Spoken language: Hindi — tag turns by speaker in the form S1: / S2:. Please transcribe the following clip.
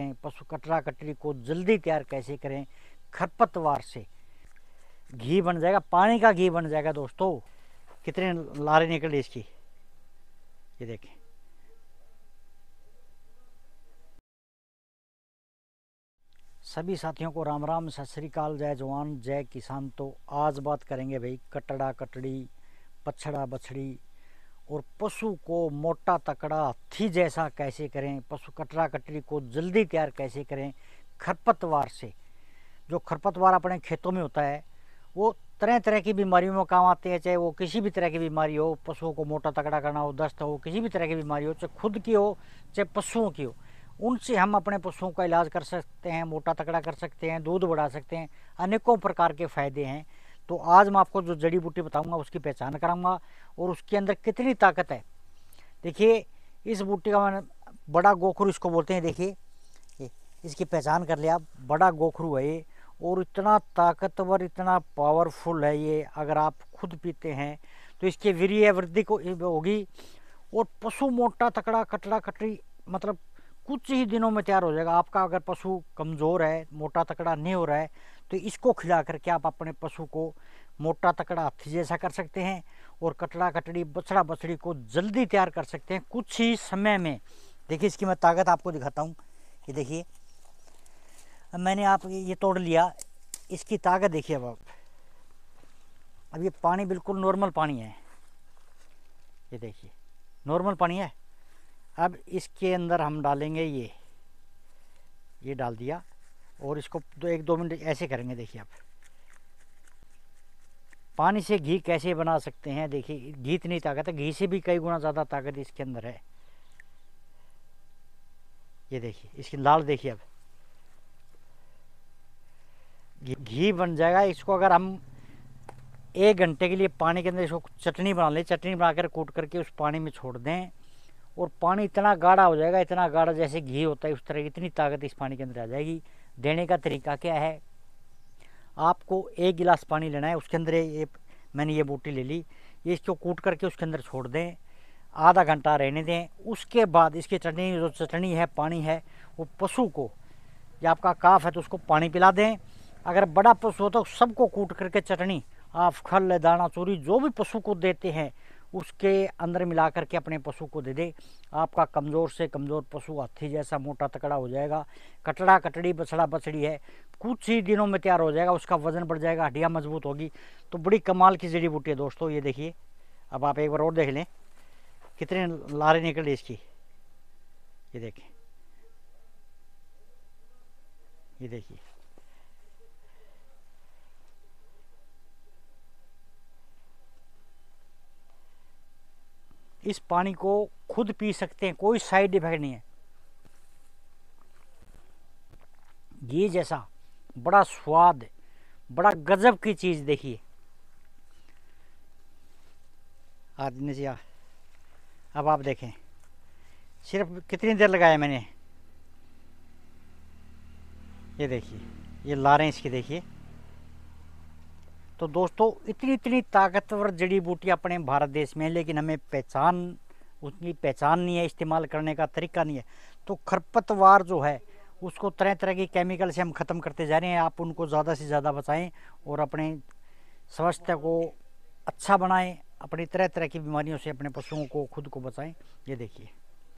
S1: करें पशु कटरा कटरी को जल्दी तैयार कैसे करें खरपतवार से घी बन जाएगा पानी का घी बन जाएगा दोस्तों कितने लारे निकले इसकी ये देखें सभी साथियों को राम राम सत श्रीकाल जय जवान जय किसान तो आज बात करेंगे भाई कटड़ा कटड़ी पछड़ा बछड़ी और पशु को मोटा तकड़ा हाथी जैसा कैसे करें पशु कटरा कटरी को जल्दी तैयार कैसे करें खरपतवार से जो खरपतवार अपने खेतों में होता है वो तरह तरह की बीमारियों में काम आते हैं चाहे वो किसी भी तरह की बीमारी हो पशुओं को मोटा तकड़ा करना हो दस्त हो किसी भी तरह की बीमारी हो चाहे खुद की हो चाहे पशुओं की हो उनसे हम अपने पशुओं का इलाज कर सकते हैं मोटा तकड़ा कर सकते हैं दूध बढ़ा सकते हैं अनेकों प्रकार के फ़ायदे हैं तो आज मैं आपको जो जड़ी बूटी बताऊंगा उसकी पहचान कराऊंगा और उसके अंदर कितनी ताकत है देखिए इस बूटी का मैंने बड़ा गोखरू इसको बोलते हैं देखिए इसकी पहचान कर लिया आप बड़ा गोखरू है ये और इतना ताकतवर इतना पावरफुल है ये अगर आप खुद पीते हैं तो इसके वीरिय वृद्धि को होगी और पशु मोटा तकड़ा कटड़ा कटरी मतलब कुछ ही दिनों में तैयार हो जाएगा आपका अगर पशु कमज़ोर है मोटा तकड़ा नहीं हो रहा है तो इसको खिला करके आप अपने पशु को मोटा तकड़ा हाथी जैसा कर सकते हैं और कटड़ा कटड़ी बछड़ा बछड़ी को जल्दी तैयार कर सकते हैं कुछ ही समय में देखिए इसकी मैं ताकत आपको दिखाता हूँ ये देखिए मैंने आप ये तोड़ लिया इसकी ताकत देखिए अब आप अब ये पानी बिल्कुल नॉर्मल पानी है ये देखिए नॉर्मल पानी है अब इसके अंदर हम डालेंगे ये ये डाल दिया और इसको तो एक दो मिनट ऐसे करेंगे देखिए आप पानी से घी कैसे बना सकते हैं देखिए घी इतनी ताकत है घी से भी कई गुना ज़्यादा ताकत इसके अंदर है ये देखिए इसकी लाल देखिए अब घी बन जाएगा इसको अगर हम एक घंटे के लिए पानी के अंदर इसको चटनी बना लें चटनी बनाकर कूट करके उस पानी में छोड़ दें और पानी इतना गाढ़ा हो जाएगा इतना गाढ़ा जैसे घी होता है उस तरह की इतनी ताकत इस पानी के अंदर आ जाएगी देने का तरीका क्या है आपको एक गिलास पानी लेना है उसके अंदर ये मैंने ये बूटी ले ली ये इसको कूट करके उसके अंदर छोड़ दें आधा घंटा रहने दें उसके बाद इसकी चटनी जो चटनी है पानी है वो पशु को या आपका काफ है तो उसको पानी पिला दें अगर बड़ा पशु हो तो सबको कूट करके चटनी आप खल दाना चूरी जो भी पशु को देते हैं उसके अंदर मिला करके अपने पशु को दे दे आपका कमज़ोर से कमज़ोर पशु हाथी जैसा मोटा तकड़ा हो जाएगा कटड़ा कटड़ी बछड़ा बछड़ी है कुछ ही दिनों में तैयार हो जाएगा उसका वजन बढ़ जाएगा हड्डियाँ मजबूत होगी तो बड़ी कमाल की जड़ी बूटी है दोस्तों ये देखिए अब आप एक बार और देख लें कितने लारे रही इसकी ये देखें ये देखिए इस पानी को खुद पी सकते हैं कोई साइड इफेक्ट नहीं है घी जैसा बड़ा स्वाद बड़ा गजब की चीज़ देखिए आदमी जी अब आप देखें सिर्फ कितनी देर लगाया मैंने ये देखिए ये लारेंस की देखिए तो दोस्तों इतनी इतनी ताकतवर जड़ी बूटी अपने भारत देश में है लेकिन हमें पहचान उतनी पहचान नहीं है इस्तेमाल करने का तरीका नहीं है तो खरपतवार जो है उसको तरह तरह के केमिकल से हम ख़त्म करते जा रहे हैं आप उनको ज़्यादा से ज़्यादा बचाएं और अपने स्वास्थ्य को अच्छा बनाएं अपनी तरह तरह की बीमारियों से अपने पशुओं को खुद को बचाएं ये देखिए